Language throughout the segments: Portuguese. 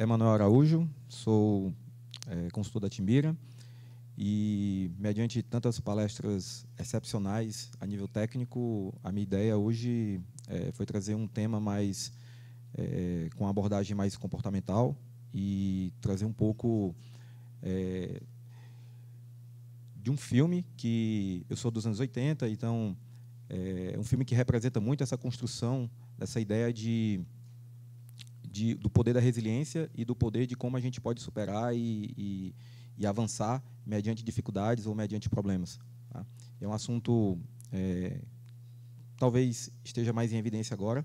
Emanuel Araújo, sou é, consultor da Timbira e, mediante tantas palestras excepcionais a nível técnico, a minha ideia hoje é, foi trazer um tema mais é, com abordagem mais comportamental e trazer um pouco é, de um filme que eu sou dos anos 80, então é um filme que representa muito essa construção dessa ideia de de, do poder da resiliência e do poder de como a gente pode superar e, e, e avançar mediante dificuldades ou mediante problemas. Tá? É um assunto é, talvez esteja mais em evidência agora,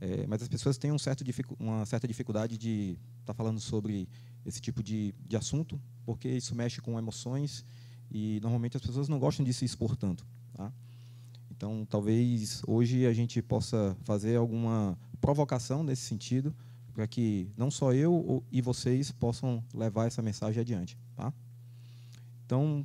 é, mas as pessoas têm um certo uma certa dificuldade de estar tá falando sobre esse tipo de, de assunto, porque isso mexe com emoções e normalmente as pessoas não gostam de se expor tanto. Tá? Então, talvez hoje a gente possa fazer alguma provocação nesse sentido, para que não só eu e vocês possam levar essa mensagem adiante. Tá? Então,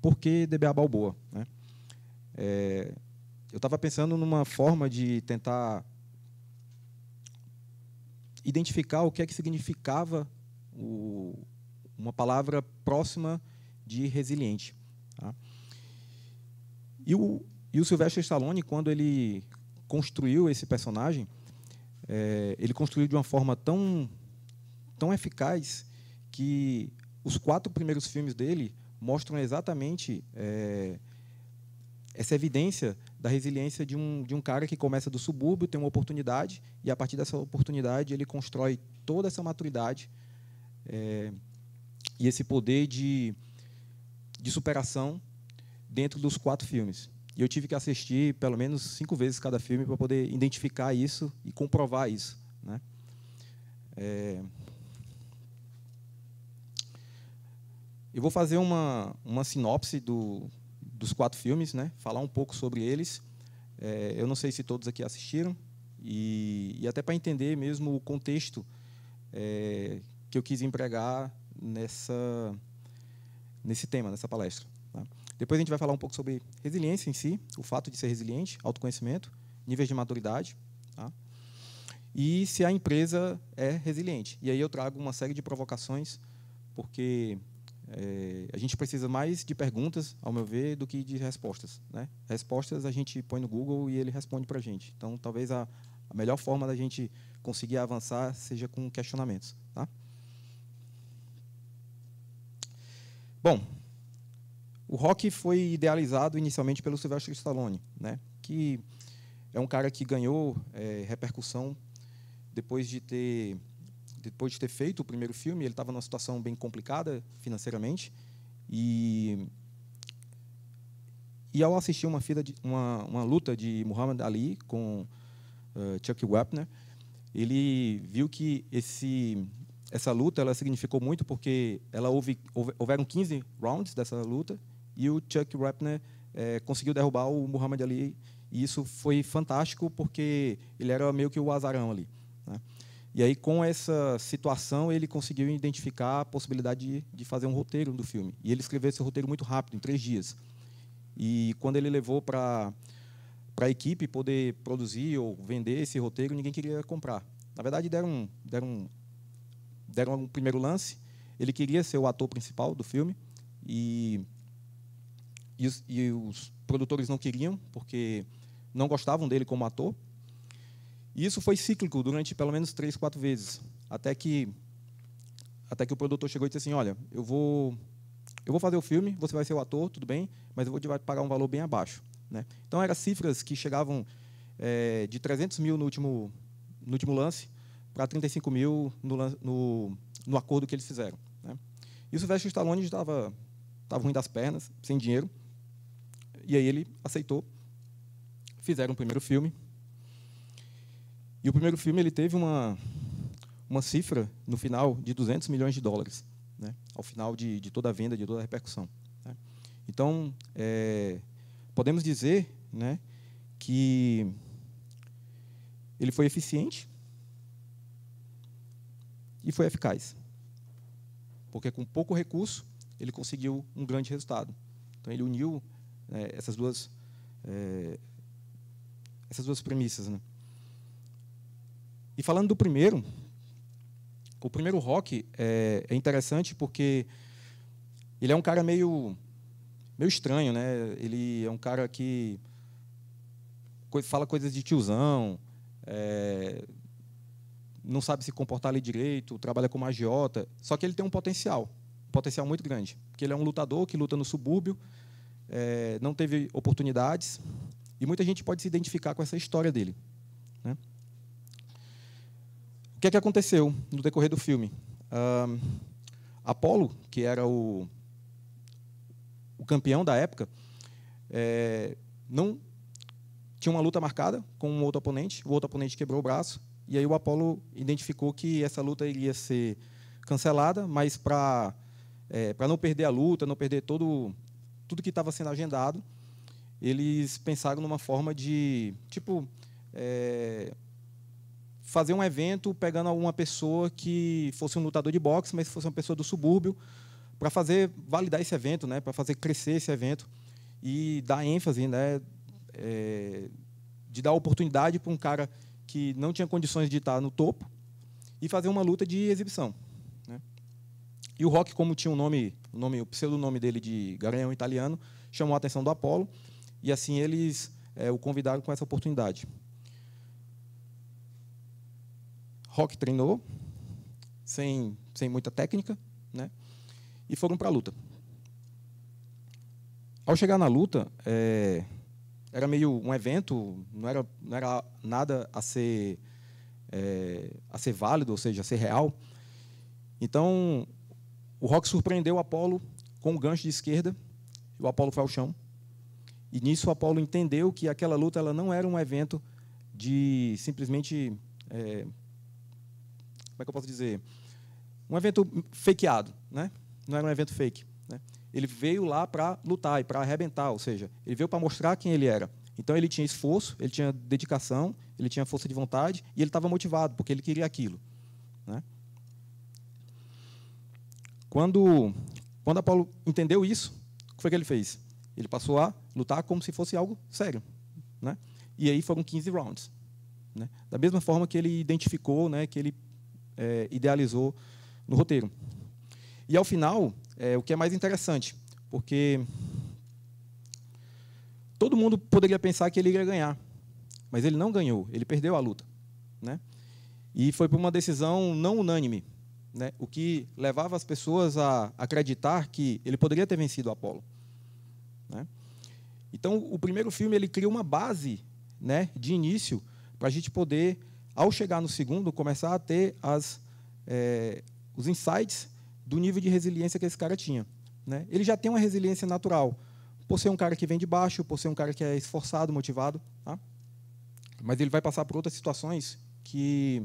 por que DBA Balboa? Né? É, eu estava pensando numa forma de tentar identificar o que é que significava o, uma palavra próxima de resiliente. Tá? E, o, e o Sylvester Stallone, quando ele construiu esse personagem, é, ele construiu de uma forma tão, tão eficaz que os quatro primeiros filmes dele mostram exatamente é, essa evidência da resiliência de um, de um cara que começa do subúrbio, tem uma oportunidade, e a partir dessa oportunidade ele constrói toda essa maturidade é, e esse poder de, de superação dentro dos quatro filmes. E eu tive que assistir pelo menos cinco vezes cada filme para poder identificar isso e comprovar isso. Né? É... Eu vou fazer uma, uma sinopse do, dos quatro filmes, né? falar um pouco sobre eles. É, eu não sei se todos aqui assistiram, e, e até para entender mesmo o contexto é, que eu quis empregar nessa, nesse tema, nessa palestra. Depois a gente vai falar um pouco sobre resiliência em si, o fato de ser resiliente, autoconhecimento, níveis de maturidade. Tá? E se a empresa é resiliente. E aí eu trago uma série de provocações, porque é, a gente precisa mais de perguntas, ao meu ver, do que de respostas. Né? Respostas a gente põe no Google e ele responde para a gente. Então, talvez a, a melhor forma da gente conseguir avançar seja com questionamentos. Tá? Bom, o rock foi idealizado inicialmente pelo Sylvester Stallone, né? que é um cara que ganhou é, repercussão depois de ter depois de ter feito o primeiro filme. Ele estava numa situação bem complicada financeiramente e e ao assistir uma, de, uma, uma luta de Muhammad Ali com uh, Chuck Wapner, ele viu que esse essa luta ela significou muito porque ela houve, houveram 15 rounds dessa luta e o Chuck Rapner é, eh, conseguiu derrubar o Muhammad Ali e isso foi fantástico porque ele era meio que o azarão ali. Né? E aí com essa situação ele conseguiu identificar a possibilidade de, de, fazer um roteiro do filme e ele escreveu esse roteiro muito rápido em três dias. E quando ele levou para para a equipe poder produzir ou vender esse roteiro, ninguém queria comprar. Na verdade, deram, deram, deram um primeiro lance. Ele queria ser o ator principal do filme e e os, e os produtores não queriam, porque não gostavam dele como ator. E isso foi cíclico durante pelo menos três, quatro vezes, até que até que o produtor chegou e disse assim, olha, eu vou eu vou fazer o filme, você vai ser o ator, tudo bem, mas eu vou te pagar um valor bem abaixo, né? Então eram cifras que chegavam é, de 300 mil no último no último lance para 35 mil no, no, no acordo que eles fizeram. Né? E o Sylvester Stallone estava estava ruim das pernas, sem dinheiro. E aí ele aceitou. Fizeram o primeiro filme. E o primeiro filme ele teve uma, uma cifra no final de 200 milhões de dólares, né? ao final de, de toda a venda, de toda a repercussão. Né? Então, é, podemos dizer né, que ele foi eficiente e foi eficaz. Porque com pouco recurso, ele conseguiu um grande resultado. Então, ele uniu né, essas duas é, essas duas premissas. Né? E falando do primeiro, o primeiro rock é, é, interessante porque ele é um cara meio meio estranho, né? Ele é um cara que fala coisas de tiozão, é, não sabe se comportar ali direito, trabalha como agiota. Só que ele tem um potencial, um potencial muito grande, porque ele é um lutador que luta no subúrbio, é, não teve oportunidades, e muita gente pode se identificar com essa história dele. Né? O que é que aconteceu no decorrer do filme? Uh, Apolo, que era o, o campeão da época, é, não tinha uma luta marcada com um outro oponente, o outro oponente quebrou o braço, e aí o Apolo identificou que essa luta iria ser cancelada, mas para é, para não perder a luta, não perder todo tudo que estava sendo agendado, eles pensaram numa forma de, tipo, é, fazer um evento pegando alguma pessoa que fosse um lutador de boxe, mas fosse uma pessoa do subúrbio, para fazer validar esse evento, né, para fazer crescer esse evento e dar ênfase, né, é, de dar oportunidade para um cara que não tinha condições de estar no topo e fazer uma luta de exibição. E o rock, como tinha um nome, o nome o pseudonome dele de Garanhão italiano, chamou a atenção do Apollo e assim eles é, o convidaram com essa oportunidade. Rock treinou, sem, sem muita técnica, né? e foram para a luta. Ao chegar na luta, é, era meio um evento, não era, não era nada a ser, é, a ser válido, ou seja, a ser real. Então, o Rock surpreendeu o Apolo com um gancho de esquerda, o Apolo foi ao chão. E nisso o Apolo entendeu que aquela luta ela não era um evento de simplesmente. É, como é que eu posso dizer? Um evento fakeado, né? não era um evento fake. Né? Ele veio lá para lutar e para arrebentar, ou seja, ele veio para mostrar quem ele era. Então ele tinha esforço, ele tinha dedicação, ele tinha força de vontade e ele estava motivado, porque ele queria aquilo. Né? Quando, quando Apolo entendeu isso, o que foi que ele fez? Ele passou a lutar como se fosse algo sério. Né? E aí foram 15 rounds. Né? Da mesma forma que ele identificou, né, que ele é, idealizou no roteiro. E ao final, é, o que é mais interessante, porque todo mundo poderia pensar que ele iria ganhar, mas ele não ganhou, ele perdeu a luta. Né? E foi por uma decisão não unânime né, o que levava as pessoas a acreditar que ele poderia ter vencido Apolo. Né? Então, o primeiro filme ele cria uma base né, de início para a gente poder, ao chegar no segundo, começar a ter as, é, os insights do nível de resiliência que esse cara tinha. Né? Ele já tem uma resiliência natural, por ser um cara que vem de baixo, por ser um cara que é esforçado, motivado. Tá? Mas ele vai passar por outras situações que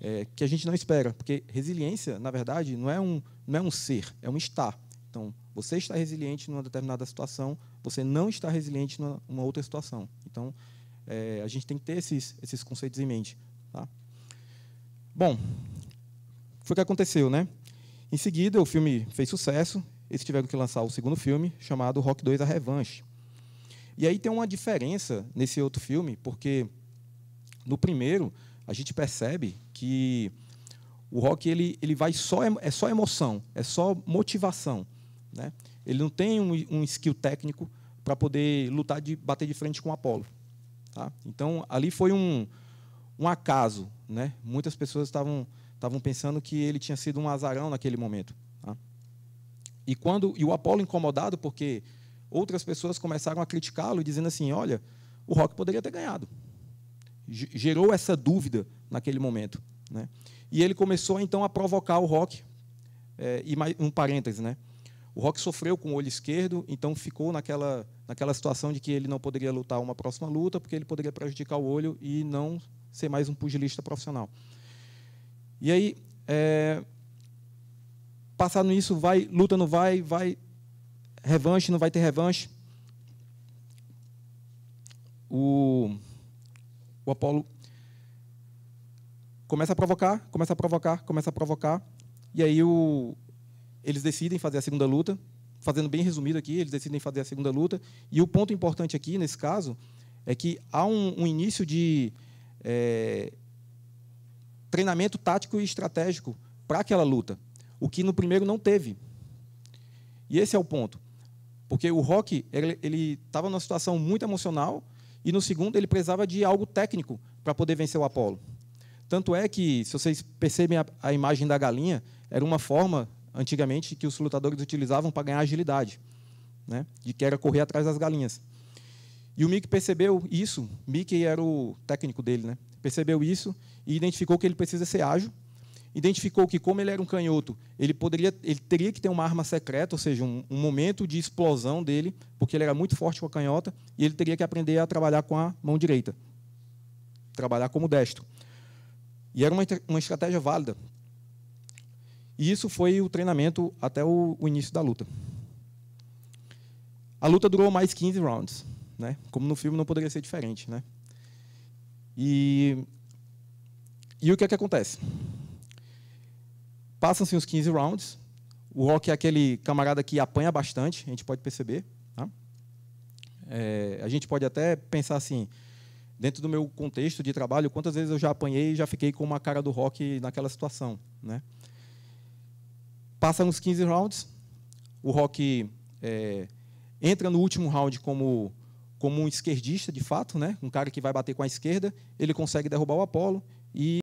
é, que a gente não espera, porque resiliência, na verdade, não é um, não é um ser, é um estar. Então, você está resiliente numa determinada situação, você não está resiliente numa, outra situação. Então, é, a gente tem que ter esses, esses conceitos em mente. Tá? Bom, foi o que aconteceu, né? Em seguida, o filme fez sucesso, eles tiveram que lançar o segundo filme, chamado Rock 2 A Revanche. E aí tem uma diferença nesse outro filme, porque no primeiro a gente percebe que o rock ele, ele vai só é só emoção, é só motivação, né? Ele não tem um, um skill técnico para poder lutar de bater de frente com o Apollo, tá? Então ali foi um, um acaso, né? Muitas pessoas estavam estavam pensando que ele tinha sido um azarão naquele momento, tá? E quando e o Apollo incomodado porque outras pessoas começaram a criticá-lo dizendo assim, olha, o Rock poderia ter ganhado. gerou essa dúvida naquele momento. Né? E ele começou então a provocar o rock. É, e mais, um parêntese, né? O rock sofreu com o olho esquerdo, então ficou naquela, naquela situação de que ele não poderia lutar uma próxima luta, porque ele poderia prejudicar o olho e não ser mais um pugilista profissional. E aí, é, eh, isso, vai, luta não vai, vai, revanche, não vai ter revanche. O, o Apolo começa a provocar, começa a provocar, começa a provocar. E aí o, eles decidem fazer a segunda luta. Fazendo bem resumido aqui, eles decidem fazer a segunda luta. E o ponto importante aqui, nesse caso, é que há um, um início de é, treinamento tático e estratégico para aquela luta, o que no primeiro não teve. E esse é o ponto. Porque o Rock ele estava numa situação muito emocional e no segundo ele precisava de algo técnico para poder vencer o Apollo. Tanto é que, se vocês percebem a, a imagem da galinha, era uma forma, antigamente, que os lutadores utilizavam para ganhar agilidade, né? de que era correr atrás das galinhas. E o Mickey percebeu isso, Mickey era o técnico dele, né? percebeu isso e identificou que ele precisa ser ágil, identificou que, como ele era um canhoto, ele, poderia, ele teria que ter uma arma secreta, ou seja, um, um momento de explosão dele, porque ele era muito forte com a canhota, e ele teria que aprender a trabalhar com a mão direita, trabalhar como destro. E era uma, uma estratégia válida. E isso foi o treinamento até o, o início da luta. A luta durou mais 15 rounds, né? Como no filme não poderia ser diferente, né? E e o que é que acontece? Passam-se os 15 rounds. O Rock é aquele camarada que apanha bastante, a gente pode perceber. Tá? É, a gente pode até pensar assim, dentro do meu contexto de trabalho, quantas vezes eu já apanhei e já fiquei com uma cara do rock naquela situação. Né? Passa uns 15 rounds, o rock é, entra no último round como, como um esquerdista, de fato, né? um cara que vai bater com a esquerda, ele consegue derrubar o Apolo e